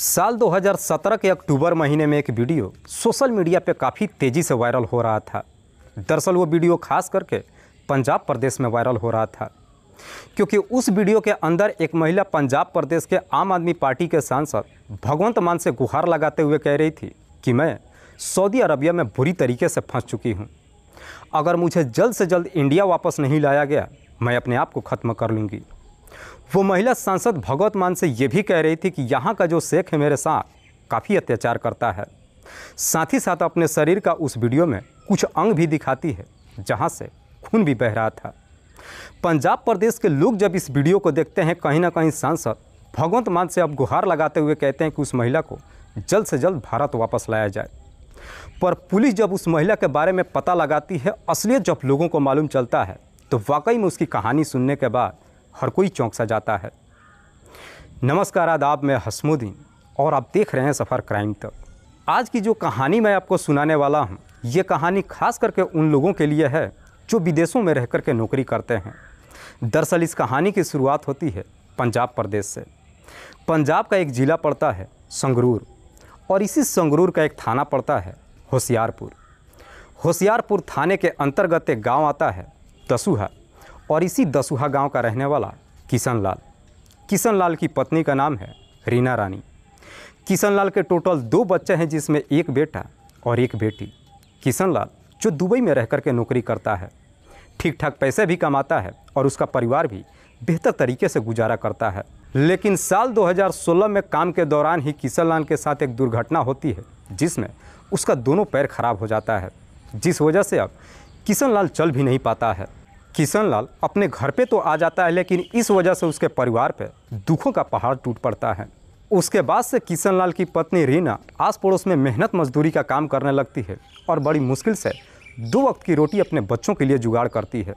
साल 2017 के अक्टूबर महीने में एक वीडियो सोशल मीडिया पे काफ़ी तेज़ी से वायरल हो रहा था दरअसल वो वीडियो खास करके पंजाब प्रदेश में वायरल हो रहा था क्योंकि उस वीडियो के अंदर एक महिला पंजाब प्रदेश के आम आदमी पार्टी के सांसद भगवंत मान से गुहार लगाते हुए कह रही थी कि मैं सऊदी अरबिया में बुरी तरीके से फंस चुकी हूँ अगर मुझे जल्द से जल्द इंडिया वापस नहीं लाया गया मैं अपने आप को ख़त्म कर लूँगी वो महिला सांसद भगवत मान से ये भी कह रही थी कि यहाँ का जो शेख है मेरे साथ काफ़ी अत्याचार करता है साथ ही साथ अपने शरीर का उस वीडियो में कुछ अंग भी दिखाती है जहाँ से खून भी बह रहा था पंजाब प्रदेश के लोग जब इस वीडियो को देखते हैं कहीं ना कहीं सांसद भगवंत मान से अब गुहार लगाते हुए कहते हैं कि उस महिला को जल्द से जल्द भारत वापस लाया जाए पर पुलिस जब उस महिला के बारे में पता लगाती है असलियत जब लोगों को मालूम चलता है तो वाकई में उसकी कहानी सुनने के बाद हर कोई चौंक सा जाता है नमस्कार आदाब मैं हसमुद्दीन और आप देख रहे हैं सफ़र क्राइम तक आज की जो कहानी मैं आपको सुनाने वाला हूँ ये कहानी खास करके उन लोगों के लिए है जो विदेशों में रह कर के नौकरी करते हैं दरअसल इस कहानी की शुरुआत होती है पंजाब प्रदेश से पंजाब का एक ज़िला पड़ता है संगरूर और इसी संगरूर का एक थाना पड़ता है होशियारपुर होशियारपुर थाने के अंतर्गत एक गाँव आता है दसूहा और इसी दसुहा गांव का रहने वाला किशन लाल किशन लाल की पत्नी का नाम है रीना रानी किशन लाल के टोटल दो बच्चे हैं जिसमें एक बेटा और एक बेटी किशन लाल जो दुबई में रह कर के नौकरी करता है ठीक ठाक पैसे भी कमाता है और उसका परिवार भी बेहतर तरीके से गुजारा करता है लेकिन साल 2016 में काम के दौरान ही किशन लाल के साथ एक दुर्घटना होती है जिसमें उसका दोनों पैर खराब हो जाता है जिस वजह से अब किशन लाल चल भी नहीं पाता है किशन लाल अपने घर पे तो आ जाता है लेकिन इस वजह से उसके परिवार पे दुखों का पहाड़ टूट पड़ता है उसके बाद से किशन लाल की पत्नी रीना आस पड़ोस में मेहनत मजदूरी का काम करने लगती है और बड़ी मुश्किल से दो वक्त की रोटी अपने बच्चों के लिए जुगाड़ करती है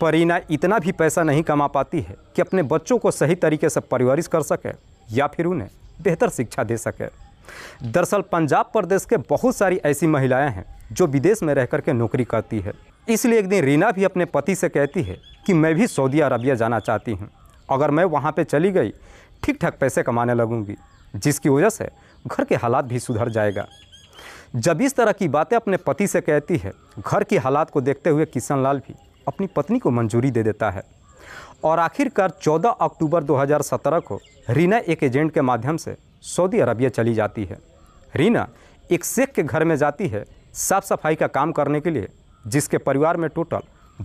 पर रीना इतना भी पैसा नहीं कमा पाती है कि अपने बच्चों को सही तरीके से परवरिश कर सके या फिर उन्हें बेहतर शिक्षा दे सके दरअसल पंजाब प्रदेश के बहुत सारी ऐसी महिलाएं हैं जो विदेश में रह के नौकरी करती है इसलिए एक दिन रीना भी अपने पति से कहती है कि मैं भी सऊदी अरबिया जाना चाहती हूँ अगर मैं वहाँ पर चली गई ठीक ठाक पैसे कमाने लगूंगी जिसकी वजह से घर के हालात भी सुधर जाएगा जब इस तरह की बातें अपने पति से कहती है घर की हालात को देखते हुए किशन लाल भी अपनी पत्नी को मंजूरी दे देता है और आखिरकार 14 अक्टूबर 2017 को रीना एक एजेंट के माध्यम से सऊदी अरबिया चली जाती है रीना एक शेख के घर में जाती है साफ सफाई का काम करने के लिए जिसके परिवार में टोटल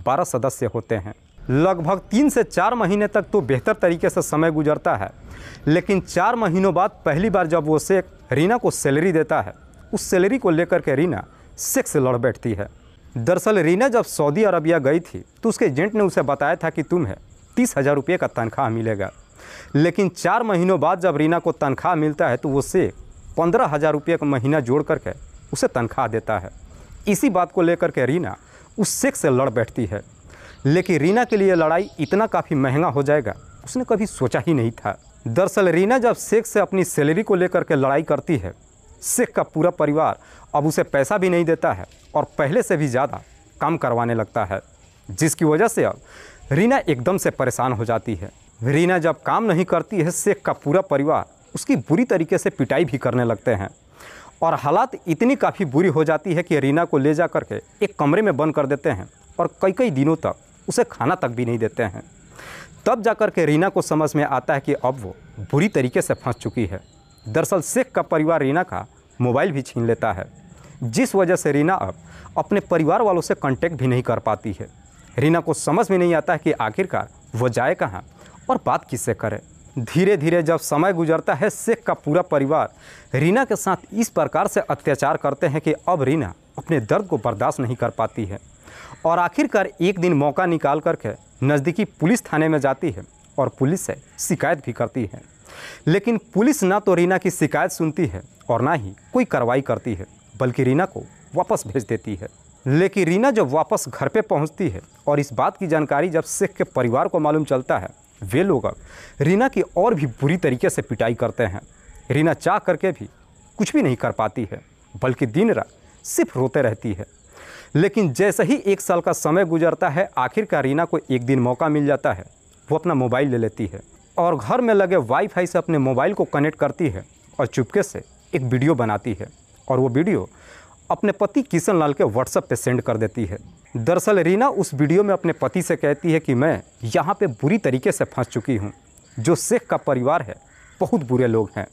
बारह सदस्य होते हैं लगभग तीन से चार महीने तक तो बेहतर तरीके से समय गुजरता है लेकिन चार महीनों बाद पहली बार जब वो शेख रीना को सैलरी देता है उस सैलरी को लेकर के रीना शेख से लड़ बैठती है दरअसल रीना जब सऊदी अरबिया गई थी तो उसके एजेंट ने उसे बताया था कि तुम्हें तीस हज़ार रुपये का तनख्वाह मिलेगा लेकिन चार महीनों बाद जब रीना को तनख्वाह मिलता है तो वो शेख पंद्रह हज़ार रुपये का महीना जोड़ करके उसे तनख्वाह देता है इसी बात को लेकर के रीना उस शेख से लड़ बैठती है लेकिन रीना के लिए लड़ाई इतना काफ़ी महंगा हो जाएगा उसने कभी सोचा ही नहीं था दरअसल रीना जब शेख से अपनी सैलरी को लेकर के लड़ाई करती है शेख का पूरा परिवार अब उसे पैसा भी नहीं देता है और पहले से भी ज़्यादा काम करवाने लगता है जिसकी वजह से अब रीना एकदम से परेशान हो जाती है रीना जब काम नहीं करती है शेख का पूरा परिवार उसकी बुरी तरीके से पिटाई भी करने लगते हैं और हालात इतनी काफ़ी बुरी हो जाती है कि रीना को ले जा कर के एक कमरे में बंद कर देते हैं और कई कई दिनों तक उसे खाना तक भी नहीं देते हैं तब जाकर के रीना को समझ में आता है कि अब वो बुरी तरीके से फंस चुकी है दरअसल शेख का परिवार रीना का मोबाइल भी छीन लेता है जिस वजह से रीना अब अपने परिवार वालों से कांटेक्ट भी नहीं कर पाती है रीना को समझ में नहीं आता है कि आखिरकार वो जाए कहाँ और बात किससे करे धीरे धीरे जब समय गुजरता है शेख का पूरा परिवार रीना के साथ इस प्रकार से अत्याचार करते हैं कि अब रीना अपने दर्द को बर्दाश्त नहीं कर पाती है और आखिरकार एक दिन मौका निकाल करके नज़दीकी पुलिस थाने में जाती है और पुलिस से शिकायत भी करती है लेकिन पुलिस ना तो रीना की शिकायत सुनती है और ना ही कोई कार्रवाई करती है बल्कि रीना को वापस भेज देती है लेकिन रीना जब वापस घर पे पहुंचती है और इस बात की जानकारी जब शेख के परिवार को मालूम चलता है वे लोग अब रीना की और भी बुरी तरीके से पिटाई करते हैं रीना चाह करके भी कुछ भी नहीं कर पाती है बल्कि दिन रात सिर्फ रोते रहती है लेकिन जैसे ही एक साल का समय गुजरता है आखिरकार रीना को एक दिन मौका मिल जाता है वो अपना मोबाइल ले लेती है और घर में लगे वाईफाई से अपने मोबाइल को कनेक्ट करती है और चुपके से एक वीडियो बनाती है और वो वीडियो अपने पति किशन लाल के व्हाट्सएप पे सेंड कर देती है दरअसल रीना उस वीडियो में अपने पति से कहती है कि मैं यहाँ पे बुरी तरीके से फंस चुकी हूँ जो शेख का परिवार है बहुत बुरे लोग हैं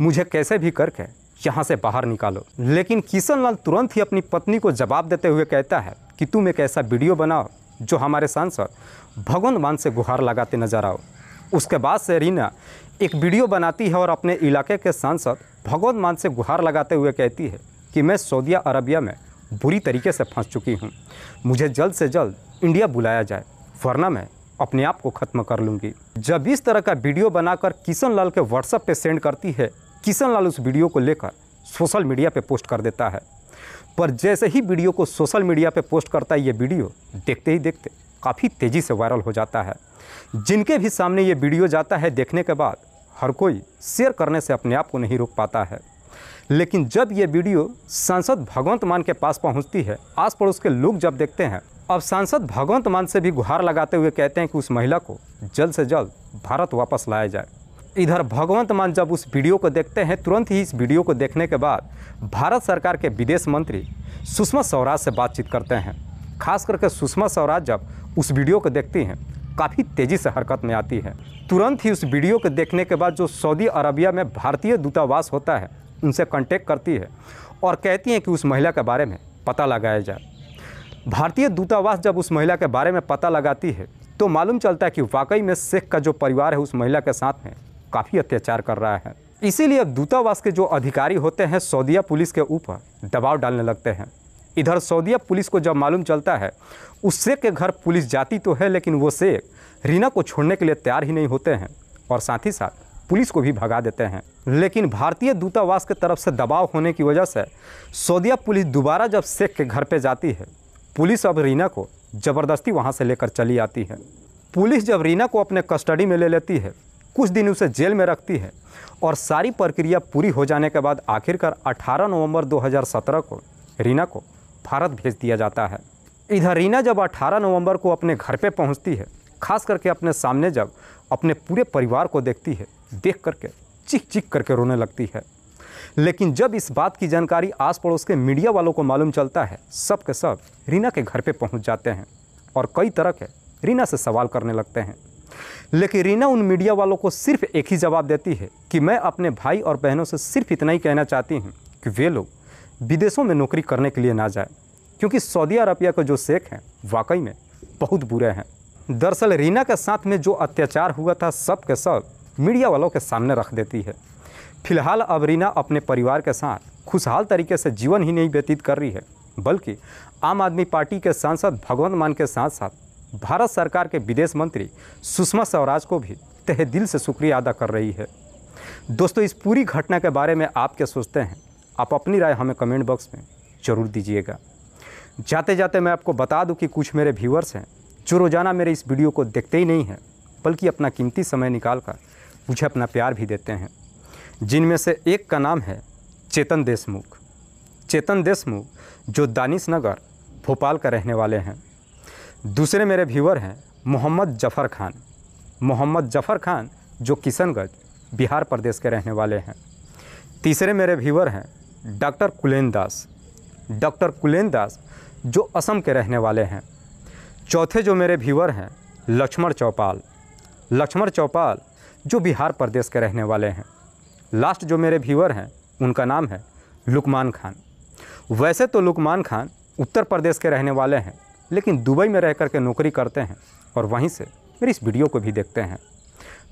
मुझे कैसे भी करके यहाँ से बाहर निकालो लेकिन किशन लाल तुरंत ही अपनी पत्नी को जवाब देते हुए कहता है कि तुम एक ऐसा वीडियो बनाओ जो हमारे सांसद भगवंत मान से गुहार लगाते नजर आओ उसके बाद से रीना एक वीडियो बनाती है और अपने इलाके के सांसद भगवंत मान से गुहार लगाते हुए कहती है कि मैं सऊदी अरबिया में बुरी तरीके से फंस चुकी हूँ मुझे जल्द से जल्द इंडिया बुलाया जाए वरना मैं अपने आप को ख़त्म कर लूँगी जब इस तरह का वीडियो बनाकर किशन लाल के व्हाट्सएप पर सेंड करती है किशन लाल उस वीडियो को लेकर सोशल मीडिया पर पोस्ट कर देता है पर जैसे ही वीडियो को सोशल मीडिया पर पोस्ट करता है ये वीडियो देखते ही देखते काफ़ी तेज़ी से वायरल हो जाता है जिनके भी सामने ये वीडियो जाता है देखने के बाद हर कोई शेयर करने से अपने आप को नहीं रोक पाता है लेकिन जब ये वीडियो सांसद भगवंत मान के पास पहुंचती है आस पड़ोस के लोग जब देखते हैं अब सांसद भगवंत मान से भी गुहार लगाते हुए कहते हैं कि उस महिला को जल्द से जल्द भारत वापस लाया जाए इधर भगवंत मान जब उस वीडियो को देखते हैं तुरंत ही इस वीडियो को देखने के बाद भारत सरकार के विदेश मंत्री सुषमा स्वराज से बातचीत करते हैं खास करके सुषमा स्वराज जब उस वीडियो को देखती हैं काफ़ी तेज़ी से हरकत में आती है तुरंत ही उस वीडियो को देखने के बाद जो सऊदी अरबिया में भारतीय दूतावास होता है उनसे कांटेक्ट करती है और कहती हैं कि उस महिला के बारे में पता लगाया जाए भारतीय दूतावास जब उस महिला के बारे में पता लगाती है तो मालूम चलता है कि वाकई में शेख का जो परिवार है उस महिला के साथ में काफ़ी अत्याचार कर रहा है इसीलिए दूतावास के जो अधिकारी होते हैं सऊदीया पुलिस के ऊपर दबाव डालने लगते हैं इधर सऊदीया पुलिस को जब मालूम चलता है उस शेख के घर पुलिस जाती तो है लेकिन वो शेख रीना को छोड़ने के लिए तैयार ही नहीं होते हैं और साथ ही साथ पुलिस को भी भगा देते हैं लेकिन भारतीय दूतावास के तरफ से दबाव होने की वजह से सऊदीया पुलिस दोबारा जब शेख के घर पर जाती है पुलिस अब रीना को ज़बरदस्ती वहाँ से लेकर चली आती है पुलिस जब रीना को अपने कस्टडी में ले लेती है कुछ दिन उसे जेल में रखती है और सारी प्रक्रिया पूरी हो जाने के बाद आखिरकार 18 नवंबर 2017 को रीना को भारत भेज दिया जाता है इधर रीना जब 18 नवंबर को अपने घर पे पहुंचती है खास करके अपने सामने जब अपने पूरे परिवार को देखती है देख करके चिक चिक करके रोने लगती है लेकिन जब इस बात की जानकारी आस पड़ोस के मीडिया वालों को मालूम चलता है सब के सब रीना के घर पे पहुंच जाते हैं और कई तरह के रीना से सवाल करने लगते हैं लेकिन रीना उन मीडिया वालों को सिर्फ एक ही जवाब देती है कि मैं अपने भाई और बहनों से सिर्फ इतना ही कहना चाहती हूँ कि वे लोग विदेशों में नौकरी करने के लिए ना जाए क्योंकि सऊदी अरबिया के जो शेख हैं वाकई में बहुत बुरे हैं दरअसल रीना के साथ में जो अत्याचार हुआ था सब के सब मीडिया वालों के सामने रख देती है फिलहाल अब रीना अपने परिवार के साथ खुशहाल तरीके से जीवन ही नहीं व्यतीत कर रही है बल्कि आम आदमी पार्टी के सांसद भगवंत मान के साथ साथ भारत सरकार के विदेश मंत्री सुषमा स्वराज को भी तहे दिल से शुक्रिया अदा कर रही है दोस्तों इस पूरी घटना के बारे में आप क्या सोचते हैं आप अपनी राय हमें कमेंट बॉक्स में ज़रूर दीजिएगा जाते जाते मैं आपको बता दूं कि कुछ मेरे व्यूअर्स हैं जो रोज़ाना मेरे इस वीडियो को देखते ही नहीं हैं बल्कि अपना कीमती समय निकाल कर मुझे अपना प्यार भी देते हैं जिनमें से एक का नाम है चेतन देशमुख चेतन देशमुख जो दानिश नगर भोपाल का रहने वाले हैं दूसरे मेरे व्यूवर हैं मोहम्मद जफ़र खान मोहम्मद जफ़र खान जो किशनगंज बिहार प्रदेश के रहने वाले हैं तीसरे मेरे व्यूवर हैं डॉक्टर कुलेन दास डॉक्टर कुलेन दास जो असम के रहने वाले हैं चौथे जो मेरे व्यूअर हैं लक्ष्मण चौपाल लक्ष्मण चौपाल जो बिहार प्रदेश के रहने वाले हैं लास्ट जो मेरे व्यूअर हैं उनका नाम है लुकमान खान वैसे तो लुकमान खान उत्तर प्रदेश के रहने वाले हैं लेकिन दुबई में रह कर के नौकरी करते हैं और वहीं से मेरी इस वीडियो को भी देखते हैं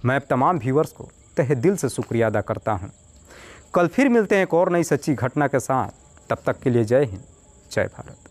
मैं तमाम व्यूअर्स को तहे दिल से शुक्रिया अदा करता हूँ कल फिर मिलते हैं एक और नई सच्ची घटना के साथ तब तक के लिए जय हिंद जय भारत